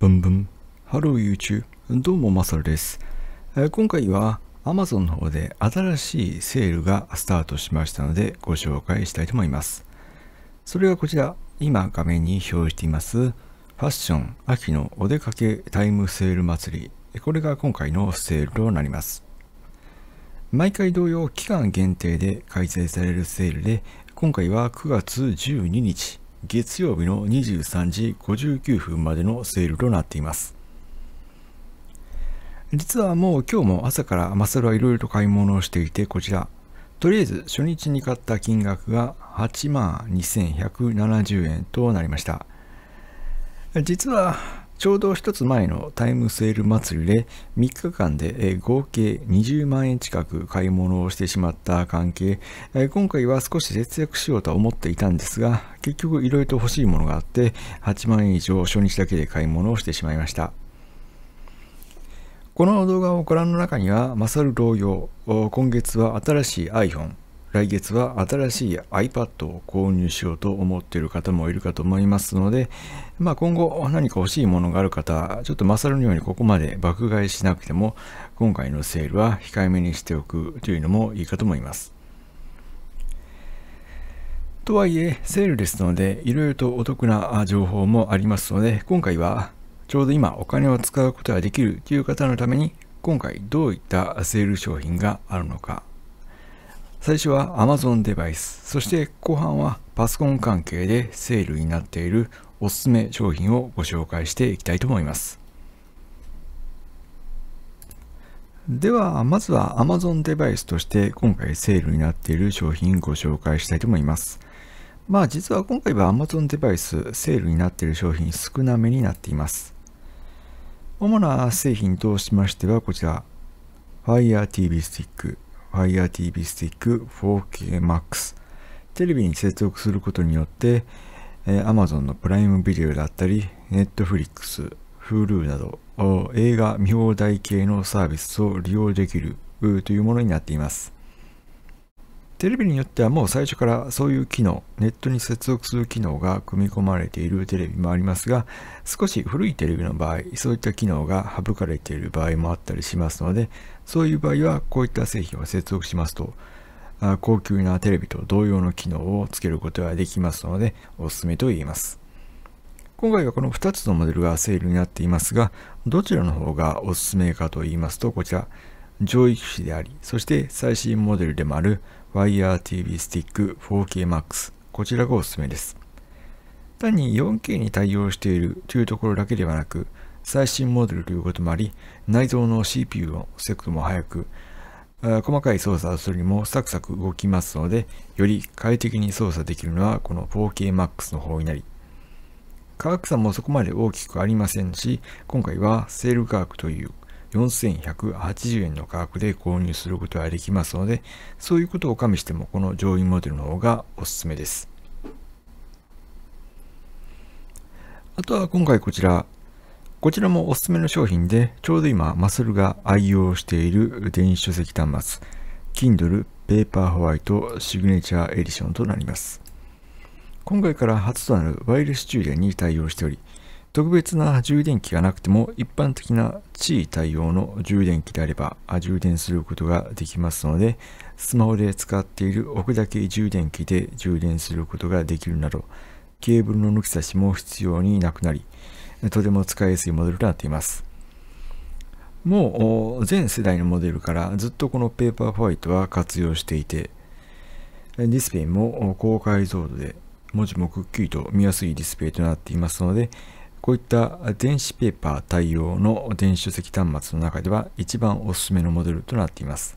ブンブン。ハロー YouTube。どうもマサルです。今回は Amazon の方で新しいセールがスタートしましたのでご紹介したいと思います。それがこちら、今画面に表していますファッション秋のお出かけタイムセール祭り。これが今回のセールとなります。毎回同様期間限定で開催されるセールで今回は9月12日月曜日の23時59分までのセールとなっています。実はもう今日も朝からマサルはいろいろと買い物をしていて、こちら、とりあえず初日に買った金額が8万2170円となりました。実はちょうど一つ前のタイムセール祭りで3日間で合計20万円近く買い物をしてしまった関係、今回は少し節約しようとは思っていたんですが、結局いろいろと欲しいものがあって、8万円以上初日だけで買い物をしてしまいました。この動画をご覧の中には、マサル同様、今月は新しい iPhone、来月は新しい iPad を購入しようと思っている方もいるかと思いますので、まあ、今後何か欲しいものがある方、ちょっとマサルのようにここまで爆買いしなくても、今回のセールは控えめにしておくというのもいいかと思います。とはいえ、セールですので、いろいろとお得な情報もありますので、今回はちょうど今お金を使うことができるという方のために、今回どういったセール商品があるのか最初は Amazon デバイス、そして後半はパソコン関係でセールになっているおすすめ商品をご紹介していきたいと思います。では、まずは Amazon デバイスとして今回セールになっている商品ご紹介したいと思います。まあ実は今回は Amazon デバイスセールになっている商品少なめになっています。主な製品としましてはこちら Fire TV Stick Fire TV Stick 4K Max テレビに接続することによって、えー、Amazon のプライムビデオだったり Netflix、Hulu など映画見放題系のサービスを利用できるというものになっていますテレビによってはもう最初からそういう機能、ネットに接続する機能が組み込まれているテレビもありますが、少し古いテレビの場合、そういった機能が省かれている場合もあったりしますので、そういう場合はこういった製品を接続しますと、高級なテレビと同様の機能をつけることができますので、おすすめと言えます。今回はこの2つのモデルがセールになっていますが、どちらの方がおすすめかと言いますと、こちら、上位機種であり、そして最新モデルでもあるワイヤー t v スティック 4KMAX こちらがおすすめです。単に 4K に対応しているというところだけではなく、最新モデルということもあり、内蔵の CPU のセクトも早く、細かい操作をするにもサクサク動きますので、より快適に操作できるのはこの 4KMAX の方になり、価格差もそこまで大きくありませんし、今回はセール価格という4180円の価格で購入することができますので、そういうことを加味してもこの上位モデルの方がおすすめです。あとは今回こちら、こちらもおすすめの商品で、ちょうど今、マスルが愛用している電子書籍端末、Kindle Paper ホワイトシグネチャーエディションとなります。今回から初となるワイヤレス充電に対応しており、特別な充電器がなくても一般的な地位対応の充電器であれば充電することができますのでスマホで使っている置くだけ充電器で充電することができるなどケーブルの抜き差しも必要になくなりとても使いやすいモデルとなっていますもう全世代のモデルからずっとこのペーパーホワイトは活用していてディスプレイも高解像度で文字もくっきりと見やすいディスプレイとなっていますのでこういった電子ペーパー対応の電子書籍端末の中では一番おすすめのモデルとなっています。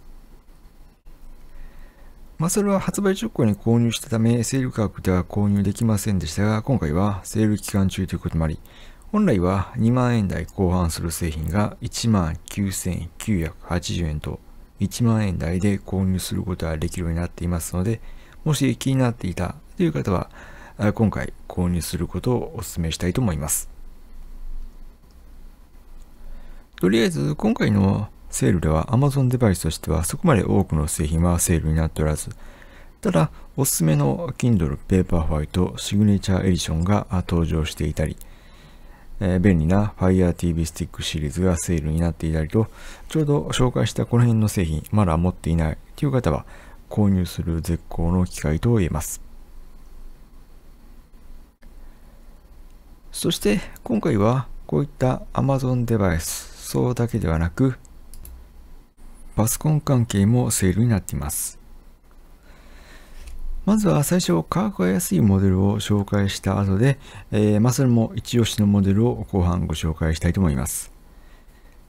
まあ、それは発売直後に購入したため、セール価格では購入できませんでしたが、今回はセール期間中ということもあり、本来は2万円台後半する製品が1万9980円と1万円台で購入することができるようになっていますので、もし気になっていたという方は、今回購入することをお勧めしたいと思います。とりあえず今回のセールでは Amazon デバイスとしてはそこまで多くの製品はセールになっておらず、ただおすすめの Kindle Paperwhite シグネチャーエディションが登場していたり、えー、便利な Fire TV Stick シリーズがセールになっていたりと、ちょうど紹介したこの辺の製品まだ持っていないという方は購入する絶好の機会と言えます。そして今回はこういった Amazon デバイス装だけではなく、パソコン関係もセールになっています。まずは最初、価格が安いモデルを紹介した後で、えー、まあ、それも一押しのモデルを後半ご紹介したいと思います。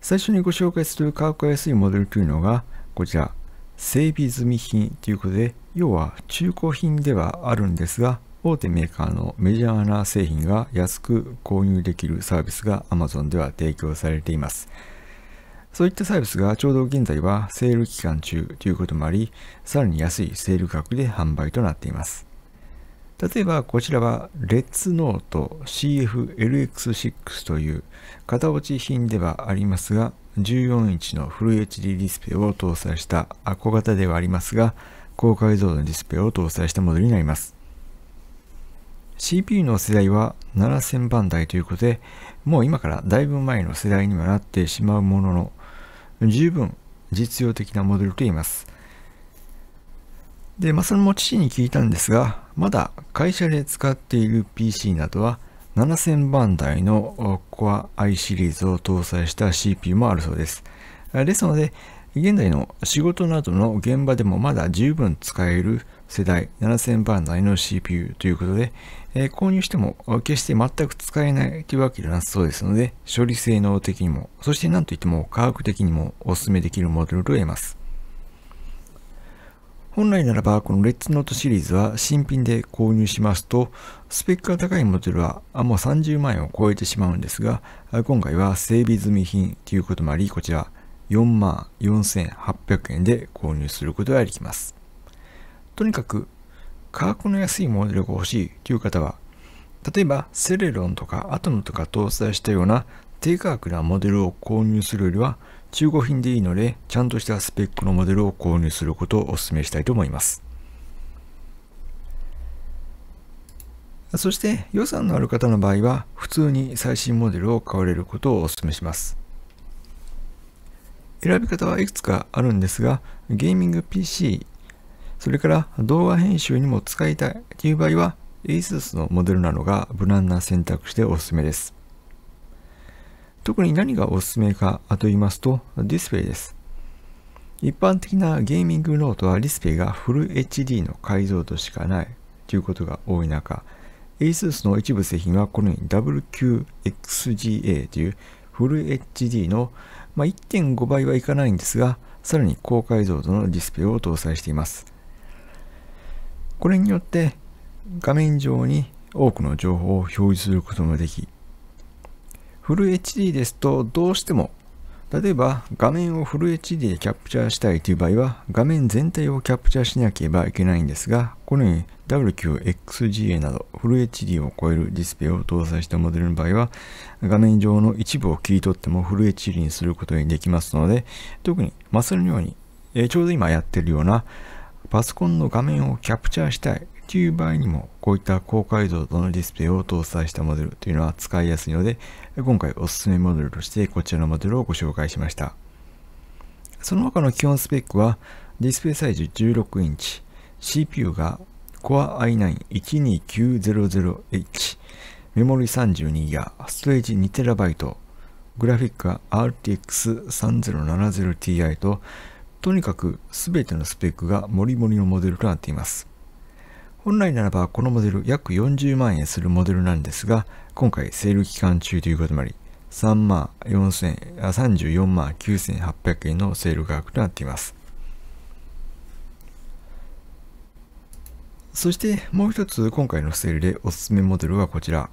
最初にご紹介する価格が安いモデルというのが、こちら、整備済み品ということで、要は中古品ではあるんですが、大手メーカーのメジャーな製品が安く購入できるサービスが Amazon では提供されています。そういったサービスがちょうど現在はセール期間中ということもあり、さらに安いセール価格で販売となっています。例えばこちらは、レッツノート CFLX6 という型落ち品ではありますが、14インチのフル HD ディスプレイを搭載した小型ではありますが、高解像度のディスプレイを搭載したモデルになります。CPU の世代は7000番台ということで、もう今からだいぶ前の世代にはなってしまうものの、十分実用的なモデルと言います。で、まあ、それも父に聞いたんですが、まだ会社で使っている PC などは7000番台の Core i シリーズを搭載した CPU もあるそうです。ですので、現在の仕事などの現場でもまだ十分使える世代7000番台の CPU ということで、えー、購入しても決して全く使えないというわけではなさそうですので、処理性能的にも、そして何といっても科学的にもお勧めできるモデルと言えます。本来ならば、このレッツノートシリーズは新品で購入しますと、スペックが高いモデルはもう30万円を超えてしまうんですが、今回は整備済み品ということもあり、こちら4万4800円で購入することができます。とにかく価格の安いモデルが欲しいという方は、例えばセレロンとかアトムとか搭載したような低価格なモデルを購入するよりは中古品でいいので、ちゃんとしたスペックのモデルを購入することをお勧めしたいと思います。そして予算のある方の場合は普通に最新モデルを買われることをお勧めします。選び方はいくつかあるんですが、ゲーミング PC それから動画編集にも使いたいという場合は ASUS のモデルなのが無難な選択肢でおすすめです。特に何がおすすめかと言いますとディスプレイです。一般的なゲーミングノートはディスプレイがフル HD の解像度しかないということが多い中 ASUS の一部製品はこのように WQXGA というフル HD の、まあ、1.5倍はいかないんですがさらに高解像度のディスプレイを搭載しています。これによって画面上に多くの情報を表示することもでき、フル HD ですとどうしても例えば画面をフル HD でキャプチャーしたいという場合は画面全体をキャプチャーしなければいけないんですがこのように WQXGA などフル HD を超えるディスプレイを搭載したモデルの場合は画面上の一部を切り取ってもフル HD にすることにできますので特にマスルのように、えちょうど今やってるようなパソコンの画面をキャプチャーしたいという場合にも、こういった高解像度のディスプレイを搭載したモデルというのは使いやすいので、今回おすすめモデルとしてこちらのモデルをご紹介しました。その他の基本スペックは、ディスプレイサイズ16インチ、CPU が Core i9-12900H、メモリ 32GB、ストレージ 2TB、グラフィックが RTX 3070Ti ととにかく全てのスペックがモリモリのモデルとなっています。本来ならばこのモデル約40万円するモデルなんですが、今回セール期間中ということもあり、3万4 34万9800円のセール価格となっています。そしてもう一つ今回のセールでおすすめモデルはこちら。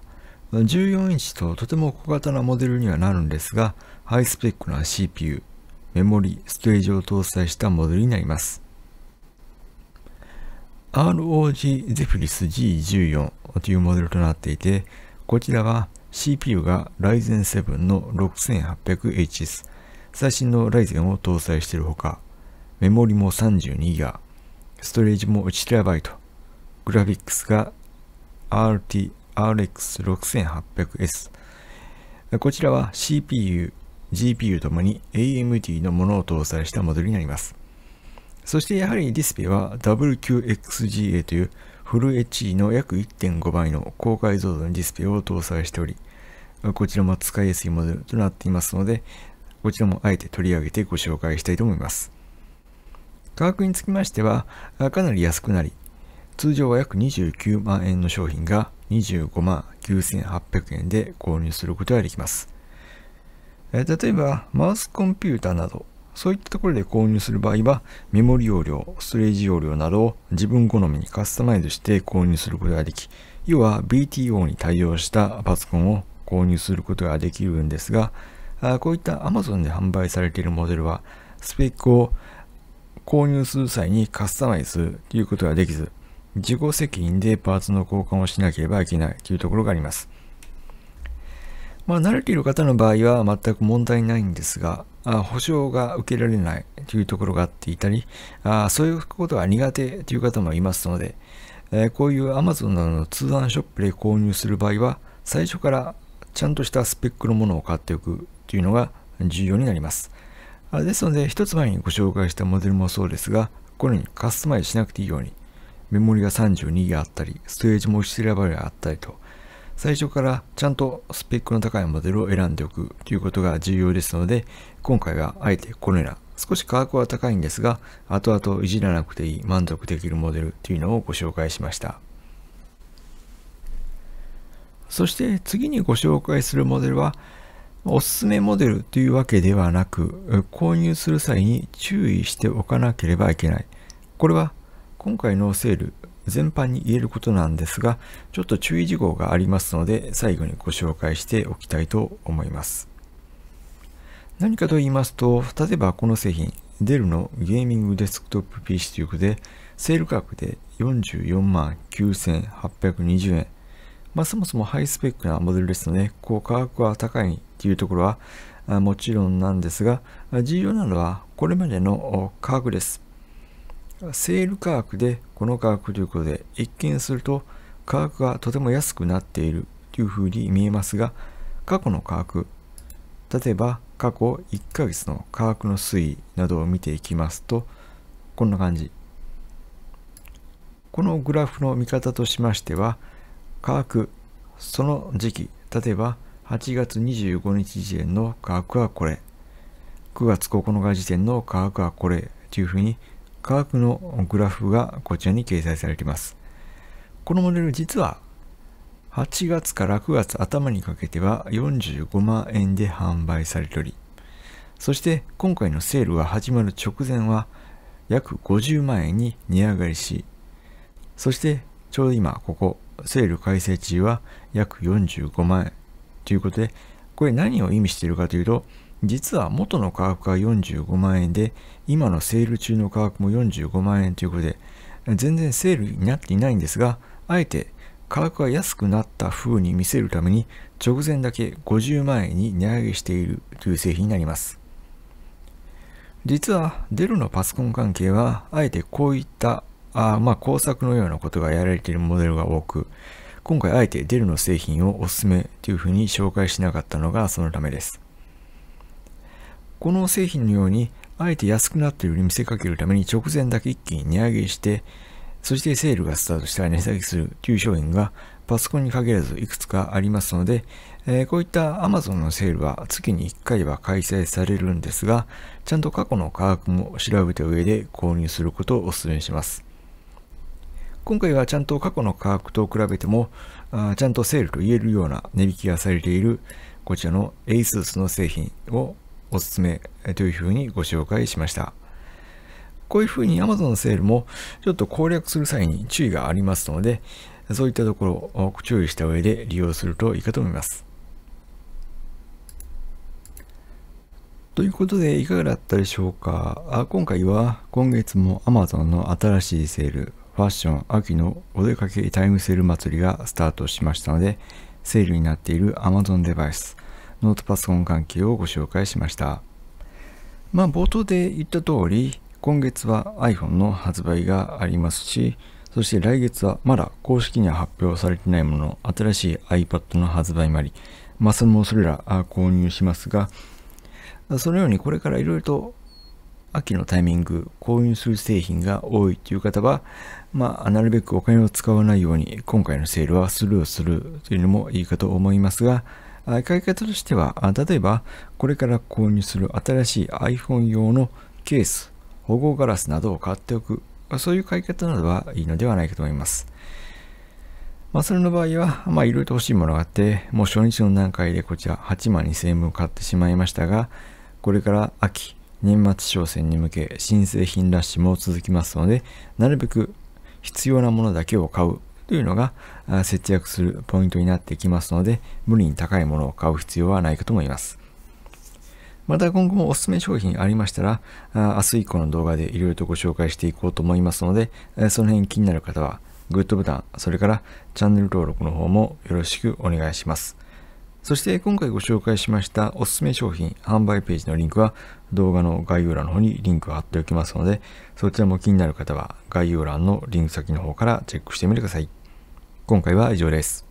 14インチととても小型なモデルにはなるんですが、ハイスペックな CPU、メモリ、ストレージを搭載したモデルになります。ROG Zephyrus G14 というモデルとなっていて、こちらは CPU が Ryzen 7の 6800H s 最新の Ryzen を搭載しているほか、メモリも 32GB、ストレージも 1TB、グラフィックスが RT、RX6800S。こちらは CPU GPU ともに AMD のものを搭載したモデルになります。そしてやはりディスペイは WQXGA というフル HD の約1.5倍の高解像度のディスペイを搭載しており、こちらも使いやすいモデルとなっていますので、こちらもあえて取り上げてご紹介したいと思います。価格につきましては、かなり安くなり、通常は約29万円の商品が25万9800円で購入することができます。え例えば、マウスコンピュータなど、そういったところで購入する場合は、メモリ容量、ストレージ容量などを自分好みにカスタマイズして購入することができ、要は BTO に対応したパソコンを購入することができるんですが、あこういった Amazon で販売されているモデルは、スペックを購入する際にカスタマイズするということができず、自己責任でパーツの交換をしなければいけないというところがあります。まあ、慣れている方の場合は全く問題ないんですが、あ保証が受けられないというところがあっていたり、あそういうことが苦手という方もいますので、えー、こういう Amazon などの通販ショップで購入する場合は、最初からちゃんとしたスペックのものを買っておくというのが重要になります。ですので、一つ前にご紹介したモデルもそうですが、これにカスタマイズしなくていいように、メモリが 32GB あったり、ストレージも1れがあったりと、最初からちゃんとスペックの高いモデルを選んでおくということが重要ですので、今回はあえてこれら、少し価格は高いんですが、後々いじらなくていい満足できるモデルというのをご紹介しました。そして次にご紹介するモデルは、おすすめモデルというわけではなく、購入する際に注意しておかなければいけない。これは今回のセール全般に言えることなんですが、ちょっと注意事項がありますので、最後にご紹介しておきたいと思います。何かと言いますと、例えばこの製品、デルのゲーミングデスクトップ PC ということで、セール価格で44万9820円。まあ、そもそもハイスペックなモデルですので、こう価格は高いというところはもちろんなんですが、重要なのはこれまでの価格です。セール価格でこの価格ということで、一見すると価格がとても安くなっているというふうに見えますが、過去の価格、例えば過去1ヶ月の価格の推移などを見ていきますと、こんな感じ。このグラフの見方としましては、価格、その時期、例えば8月25日時点の価格はこれ、9月9日時点の価格はこれというふうに価格のグラフがこちらに掲載されています。このモデル実は8月から9月頭にかけては45万円で販売されており、そして今回のセールが始まる直前は約50万円に値上がりし、そしてちょうど今ここセール改正中は約45万円ということで、これ何を意味しているかというと、実は元の価格が45万円で、今のセール中の価格も45万円ということで、全然セールになっていないんですが、あえて価格が安くなった風に見せるために、直前だけ50万円に値上げしているという製品になります。実は、デルのパソコン関係は、あえてこういったあまあ、工作のようなことがやられているモデルが多く、今回あえてデルの製品をおすすめというふうに紹介しなかったのがそのためです。この製品のように、あえて安くなっているように見せかけるために直前だけ一気に値上げして、そしてセールがスタートしたら値下げするという商品がパソコンに限らずいくつかありますので、えー、こういった Amazon のセールは月に1回は開催されるんですが、ちゃんと過去の価格も調べた上で購入することをお勧めします。今回はちゃんと過去の価格と比べても、あちゃんとセールと言えるような値引きがされているこちらの ASUS の製品をおすすめというふうにご紹介しました。こういうふうに Amazon セールもちょっと攻略する際に注意がありますので、そういったところを注意した上で利用するといいかと思います。ということで、いかがだったでしょうか今回は今月も Amazon の新しいセール、ファッション秋のお出かけタイムセール祭りがスタートしましたので、セールになっている Amazon デバイス、ノートパソコン関係をご紹介しました。まあ、冒頭で言った通り、今月は iPhone の発売がありますし、そして来月はまだ公式には発表されていないもの、新しい iPad の発売もあり、まあ、それもそれら購入しますが、そのようにこれからいろいろと秋のタイミング、購入する製品が多いという方は、まあ、なるべくお金を使わないように、今回のセールはスルーするというのもいいかと思いますが、買い方としては例えばこれから購入する新しい iPhone 用のケース、保護ガラスなどを買っておく、そういう買い方などはいいのではないかと思います。まあ、それの場合は、まあ、いろいろと欲しいものがあって、もう初日の段階でこちら8万2000円分買ってしまいましたが、これから秋、年末商戦に向け新製品ラッシュも続きますので、なるべく必要なものだけを買うというのが節約するポイントになってきますので、無理に高いものを買う必要はないかと思います。また今後もおすすめ商品ありましたら、明日以降の動画でいろいろとご紹介していこうと思いますので、その辺気になる方は、グッドボタン、それからチャンネル登録の方もよろしくお願いします。そして今回ご紹介しましたおすすめ商品販売ページのリンクは動画の概要欄の方にリンクを貼っておきますのでそちらも気になる方は概要欄のリンク先の方からチェックしてみてください。今回は以上です。